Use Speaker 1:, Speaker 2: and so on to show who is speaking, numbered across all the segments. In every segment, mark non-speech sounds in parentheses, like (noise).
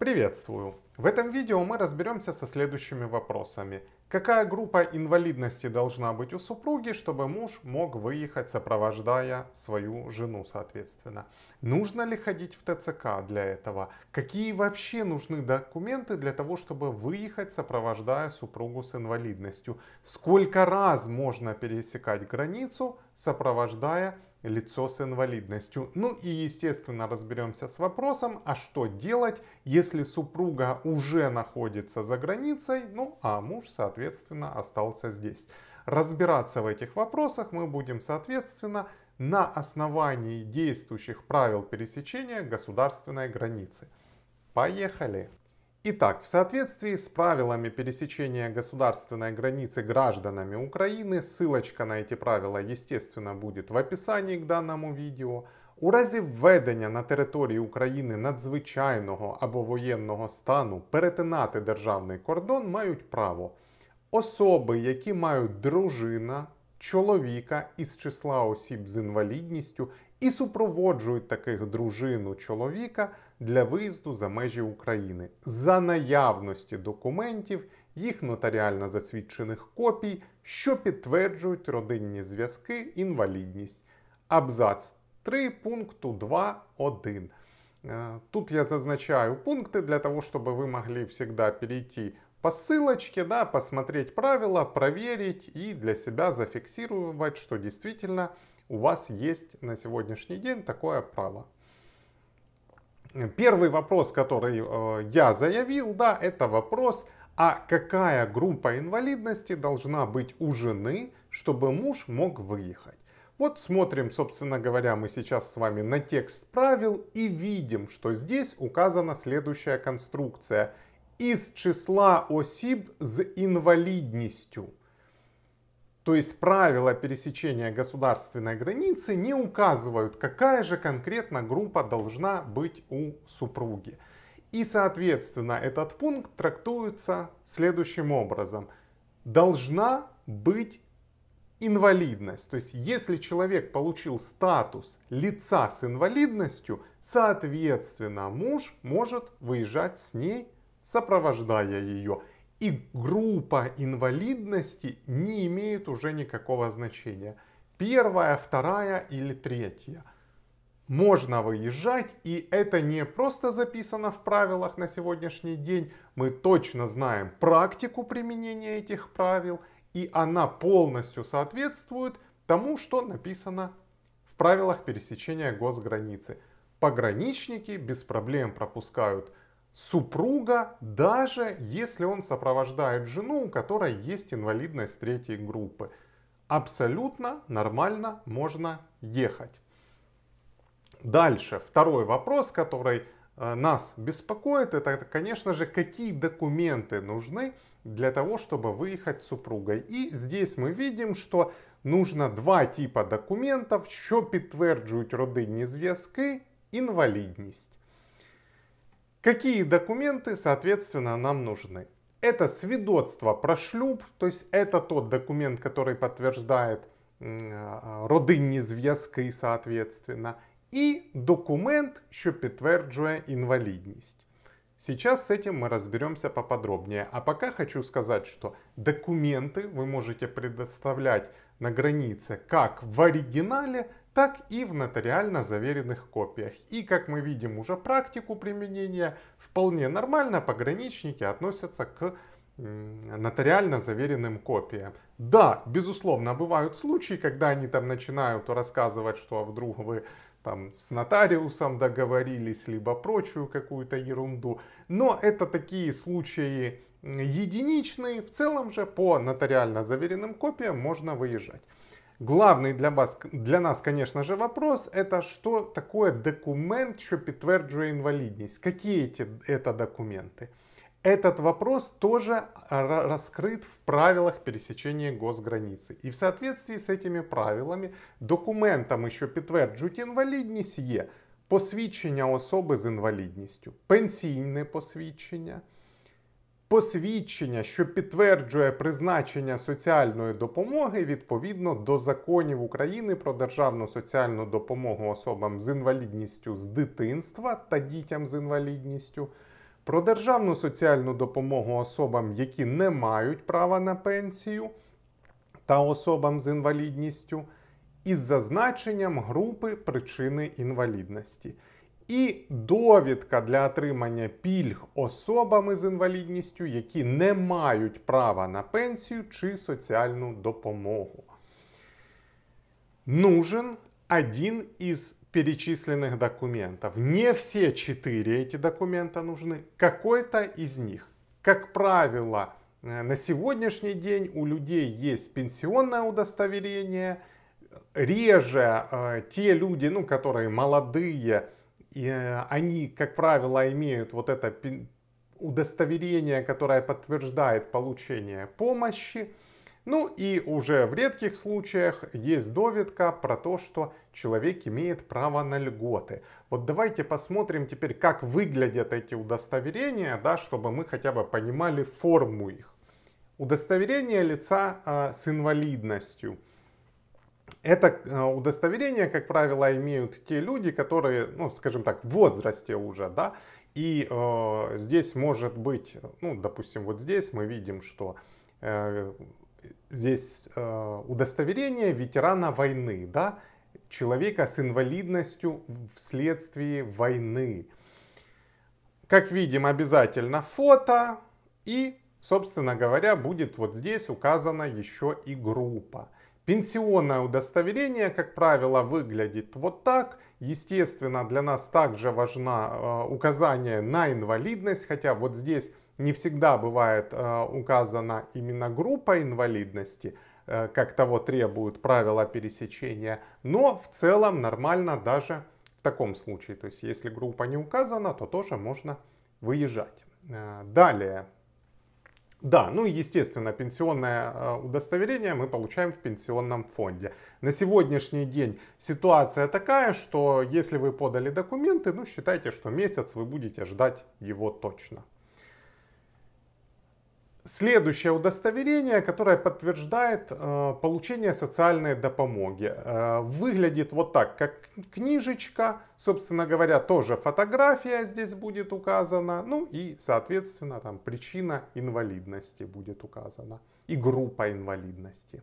Speaker 1: Приветствую! В этом видео мы разберемся со следующими вопросами. Какая группа инвалидности должна быть у супруги, чтобы муж мог выехать, сопровождая свою жену, соответственно? Нужно ли ходить в ТЦК для этого? Какие вообще нужны документы для того, чтобы выехать, сопровождая супругу с инвалидностью? Сколько раз можно пересекать границу, сопровождая лицо с инвалидностью. Ну и, естественно, разберемся с вопросом, а что делать, если супруга уже находится за границей, ну а муж, соответственно, остался здесь. Разбираться в этих вопросах мы будем, соответственно, на основании действующих правил пересечения государственной границы. Поехали! Итак, в соответствии с правилами пересечения государственной границы гражданами Украины, ссылочка на эти правила, естественно, будет в описании к даному відео. У разі введення на території України надзвичайного або воєнного стану перетинати державний кордон мають право особи, які мають дружина, чоловіка із числа осіб з інвалідністю і супроводжують таких дружину чоловіка для виїзду за межі України за наявності документів, їх нотаріально засвідчених копій, що підтверджують родинні зв'язки, інвалідність. Абзац 3 пункту 2.1. Е, тут я зазначаю пункти для того, щоб ви могли всегда перейти по ссылочке, да, посмотреть правила, проверить и для себя зафиксировать, что действительно у вас есть на сегодняшний день такое право. Первый вопрос, который э, я заявил, да, это вопрос, а какая группа инвалидности должна быть у жены, чтобы муж мог выехать? Вот смотрим, собственно говоря, мы сейчас с вами на текст правил и видим, что здесь указана следующая конструкция. Из числа осиб с инвалидностью. То есть правила пересечения государственной границы не указывают, какая же конкретно группа должна быть у супруги. И, соответственно, этот пункт трактуется следующим образом. Должна быть инвалидность. То есть, если человек получил статус лица с инвалидностью, соответственно, муж может выезжать с ней, сопровождая ее и группа инвалидности не имеет уже никакого значения. Первая, вторая или третья. Можно выезжать, и это не просто записано в правилах на сегодняшний день. Мы точно знаем практику применения этих правил, и она полностью соответствует тому, что написано в правилах пересечения госграницы. Пограничники без проблем пропускают супруга, даже если он сопровождает жену, у которой есть инвалидность третьей группы. Абсолютно нормально можно ехать. Дальше, второй вопрос, который э, нас беспокоит, это, конечно же, какие документы нужны для того, чтобы выехать с супругой. И здесь мы видим, что нужно два типа документов, що підтверджують родинні зв'язки, инвалидность. Какие документы, соответственно, нам нужны? Это свидетельство про шлюб, то есть это тот документ, который подтверждает а, родинні зв'язки, соответственно, и документ, что подтверждает инвалидность. Сейчас с этим мы разберемся поподробнее. А пока хочу сказать, что документы вы можете предоставлять на границе как в оригинале, так и в нотариально заверенных копиях. И как мы видим уже практику применения, вполне нормально пограничники относятся к нотариально заверенным копиям. Да, безусловно, бывают случаи, когда они там начинают рассказывать, что а вдруг вы там с нотариусом договорились, либо прочую какую-то ерунду. Но это такие случаи единичные. В целом же по нотариально заверенным копиям можно выезжать. Главный для вас для нас, конечно же, вопрос это что такое документ, что подтверждает инвалидность. Какие эти это документы? Этот вопрос тоже раскрыт в правилах пересечения госграницы. И в соответствии с этими правилами документом еще підтверджують инвалидность е посвідчення особы с инвалидностью, пенсійне посвідчення. посвідчення, що підтверджує призначення соціальної допомоги відповідно до законів України про державну соціальну допомогу особам з інвалідністю з дитинства та дітям з інвалідністю, про державну соціальну допомогу особам, які не мають права на пенсію та особам з інвалідністю, із зазначенням групи причини інвалідності. і довідка для отримання пільг особам із інвалідністю, які не мають права на пенсію чи соціальну допомогу. Нужен один из перечисленных документов. Не все четыре эти документа нужны, какой-то из них. Как правило, э, на сегодняшний день у людей есть пенсионное удостоверение. Реже э, те люди, ну, которые молодые, и э, они, как правило, имеют вот это удостоверение, которое подтверждает получение помощи. Ну и уже в редких случаях есть довидка про то, что человек имеет право на льготы. Вот давайте посмотрим теперь, как выглядят эти удостоверения, да, чтобы мы хотя бы понимали форму их. Удостоверение лица э, с инвалидностью – это э, удостоверение, как правило, имеют те люди, которые, ну, скажем так, в возрасте уже, да, и э, здесь может быть, ну, допустим, вот здесь мы видим, что э, здесь э, удостоверение ветерана войны, да, человека с инвалидностью вследствие войны. Как видим, обязательно фото и, собственно говоря, будет вот здесь указана еще и группа. Пенсионное удостоверение, как правило, выглядит вот так. Естественно, для нас также важно э, указание на инвалидность, хотя вот здесь не всегда бывает э, указана именно группа инвалидности, э, как того требуют правила пересечения, но в целом нормально даже в таком случае. То есть, если группа не указана, то тоже можно выезжать. Далее, да, ну и естественно, пенсионное э, удостоверение мы получаем в пенсионном фонде. На сегодняшний день ситуация такая, что если вы подали документы, ну считайте, что месяц вы будете ждать его точно следующее удостоверение, которое подтверждает э, получение социальной допомоги. Э, выглядит вот так, как книжечка, собственно говоря, тоже фотография здесь будет указана, ну и, соответственно, там причина инвалидности будет указана и группа инвалидности.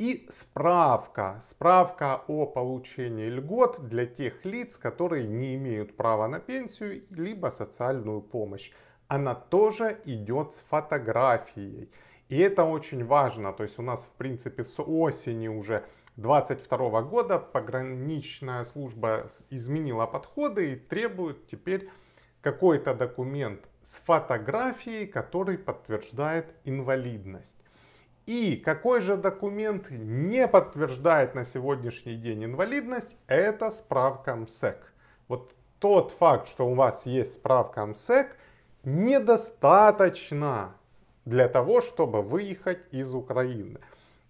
Speaker 1: И справка, справка о получении льгот для тех лиц, которые не имеют права на пенсию, либо социальную помощь она тоже идет с фотографией. И это очень важно. То есть у нас, в принципе, с осени уже 22 года пограничная служба изменила подходы и требует теперь какой-то документ с фотографией, который подтверждает инвалидность. И какой же документ не подтверждает на сегодняшний день инвалидность, это справка МСЭК. Вот тот факт, что у вас есть справка МСЭК – недостаточно для того, чтобы выехать из Украины.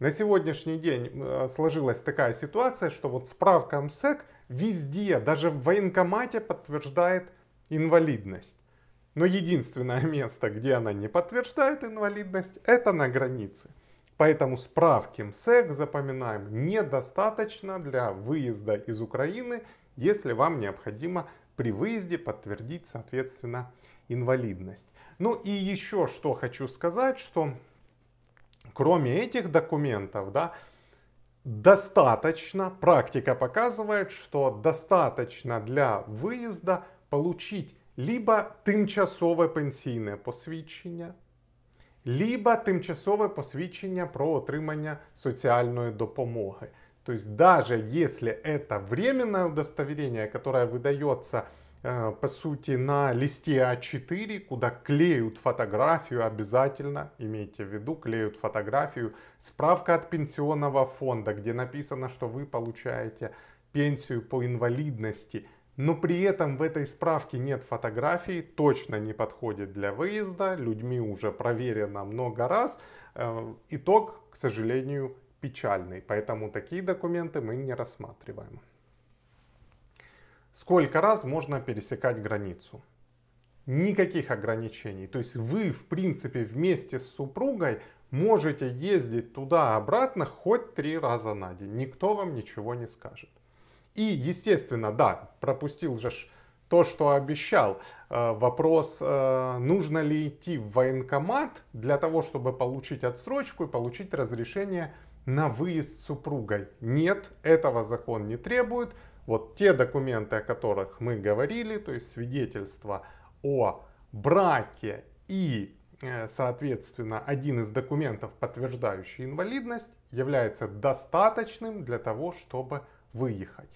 Speaker 1: На сегодняшний день э, сложилась такая ситуация, что вот справка МСЭК везде, даже в военкомате подтверждает инвалидность. Но единственное (laughs) место, где она не подтверждает инвалидность, это на границе. Поэтому справки МСЭК, запоминаем, недостаточно для выезда из Украины, если вам необходимо при выезде подтвердить, соответственно, инвалидность. Ну и еще что хочу сказать, что кроме этих документов, да, достаточно, практика показывает, что достаточно для выезда получить либо тимчасове пенсійне посвідчення, либо тимчасове посвідчення про отримання соціальної допомоги. То есть даже если это временное удостоверение, которое выдается Э, по сути, на листе А4, куда клеют фотографию обязательно, имейте в виду, клеют фотографию, справка от пенсионного фонда, где написано, что вы получаете пенсию по инвалидности, но при этом в этой справке нет фотографии, точно не подходит для выезда, людьми уже проверено много раз. Э, итог, к сожалению, печальный, поэтому такие документы мы не рассматриваем сколько раз можно пересекать границу. Никаких ограничений. То есть вы, в принципе, вместе с супругой можете ездить туда-обратно хоть три раза на день. Никто вам ничего не скажет. И, естественно, да, пропустил же то, что обещал. Э, вопрос, э, нужно ли идти в военкомат для того, чтобы получить отсрочку и получить разрешение на выезд с супругой. Нет, этого закон не требует. Вот те документы, о которых мы говорили, то есть свидетельство о браке и, э, соответственно, один из документов, подтверждающий инвалидность, является достаточным для того, чтобы выехать.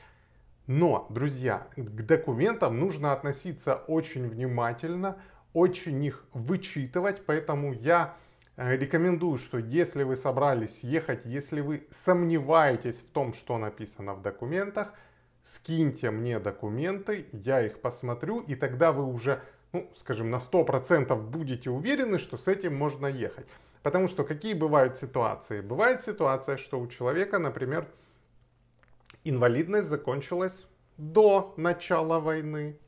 Speaker 1: Но, друзья, к документам нужно относиться очень внимательно, очень их вычитывать, поэтому я э, рекомендую, что если вы собрались ехать, если вы сомневаетесь в том, что написано в документах – скиньте мне документы, я их посмотрю, и тогда вы уже, ну, скажем, на 100% будете уверены, что с этим можно ехать. Потому что какие бывают ситуации? Бывает ситуация, что у человека, например, инвалидность закончилась до начала войны.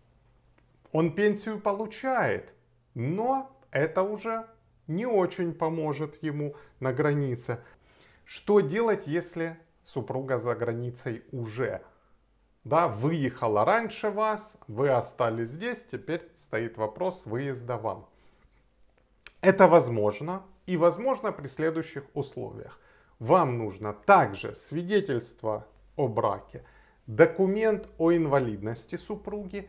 Speaker 1: Он пенсию получает, но это уже не очень поможет ему на границе. Что делать, если супруга за границей уже? да, выехала раньше вас, вы остались здесь, теперь стоит вопрос выезда вам. Это возможно и возможно при следующих условиях. Вам нужно также свидетельство о браке, документ о инвалидности супруги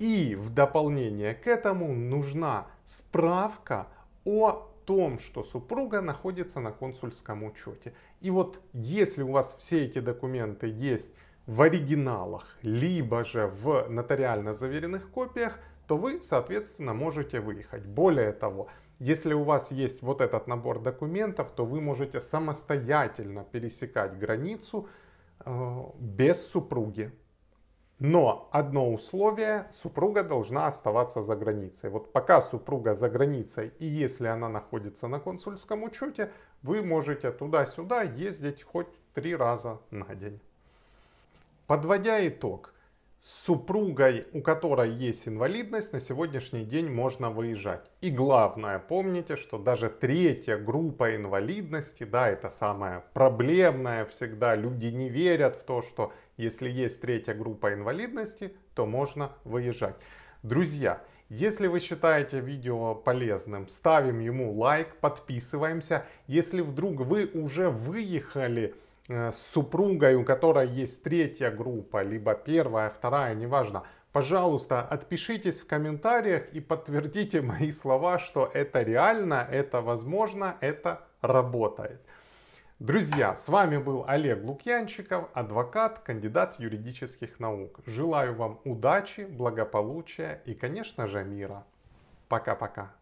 Speaker 1: и в дополнение к этому нужна справка о том, что супруга находится на консульском учете. И вот если у вас все эти документы есть в оригиналах, либо же в нотариально заверенных копиях, то вы, соответственно, можете выехать. Более того, если у вас есть вот этот набор документов, то вы можете самостоятельно пересекать границу э, без супруги. Но одно условие, супруга должна оставаться за границей. Вот пока супруга за границей и если она находится на консульском учете, вы можете туда-сюда ездить хоть три раза на день. Подводя итог, с супругой, у которой есть инвалидность, на сегодняшний день можно выезжать. И главное, помните, что даже третья группа инвалидности, да, это самая проблемная всегда, люди не верят в то, что если есть третья группа инвалидности, то можно выезжать. Друзья, если вы считаете видео полезным, ставим ему лайк, подписываемся. Если вдруг вы уже выехали Э, с супругой, у которой есть третья группа, либо первая, вторая, неважно. Пожалуйста, отпишитесь в комментариях и подтвердите (laughs) мои слова, что это реально, это возможно, это работает. Друзья, с вами был Олег Лукьянчиков, адвокат, кандидат юридических наук. Желаю вам удачи, благополучия и, конечно же, мира. Пока-пока.